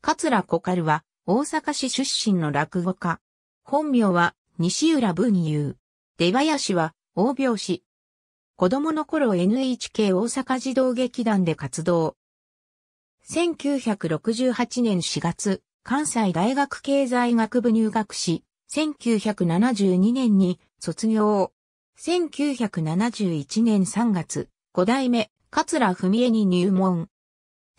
桂小ルは、大阪市出身の落語家。本名は、西浦文雄。出林は、大拍子。子供の頃 NHK 大阪児童劇団で活動。1968年4月、関西大学経済学部入学し、1972年に卒業。1971年3月、5代目、桂文江に入門。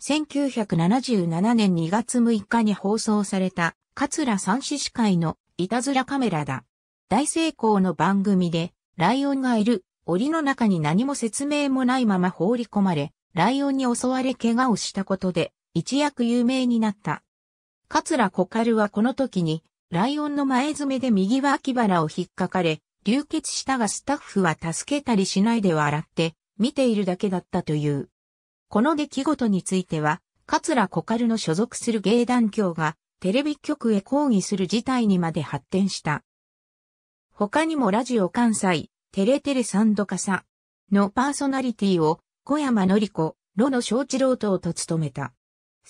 1977年2月6日に放送された、桂三獅司会のいたずらカメラだ。大成功の番組で、ライオンがいる、檻の中に何も説明もないまま放り込まれ、ライオンに襲われ怪我をしたことで、一躍有名になった。桂小春はこの時に、ライオンの前爪で右脇腹を引っかかれ、流血したがスタッフは助けたりしないで笑って、見ているだけだったという。この出来事については、桂小春の所属する芸団協がテレビ局へ抗議する事態にまで発展した。他にもラジオ関西、テレテレサンドカサのパーソナリティを小山のり子、ロの正一郎等と務めた。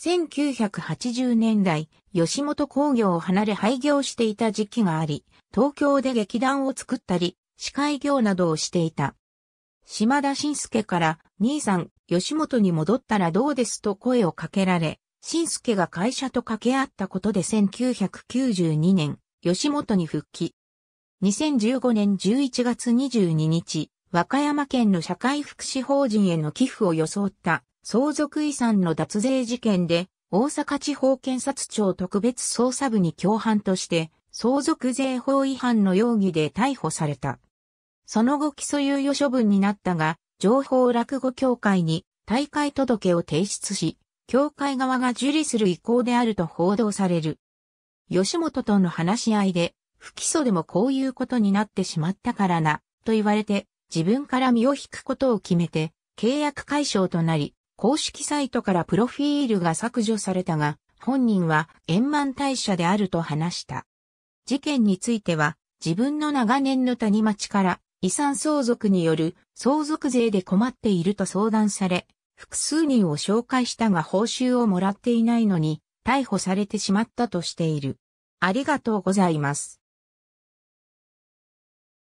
1980年代、吉本工業を離れ廃業していた時期があり、東京で劇団を作ったり、司会業などをしていた。島田晋介から、兄さん、吉本に戻ったらどうですと声をかけられ、新助が会社と掛け合ったことで1992年、吉本に復帰。2015年11月22日、和歌山県の社会福祉法人への寄付を装った相続遺産の脱税事件で、大阪地方検察庁特別捜査部に共犯として、相続税法違反の容疑で逮捕された。その後起訴猶予処分になったが、情報落語協会に大会届を提出し、協会側が受理する意向であると報道される。吉本との話し合いで、不起訴でもこういうことになってしまったからな、と言われて、自分から身を引くことを決めて、契約解消となり、公式サイトからプロフィールが削除されたが、本人は円満退社であると話した。事件については、自分の長年の谷町から遺産相続による相続税で困っていると相談され、複数人を紹介したが報酬をもらっていないのに、逮捕されてしまったとしている。ありがとうございます。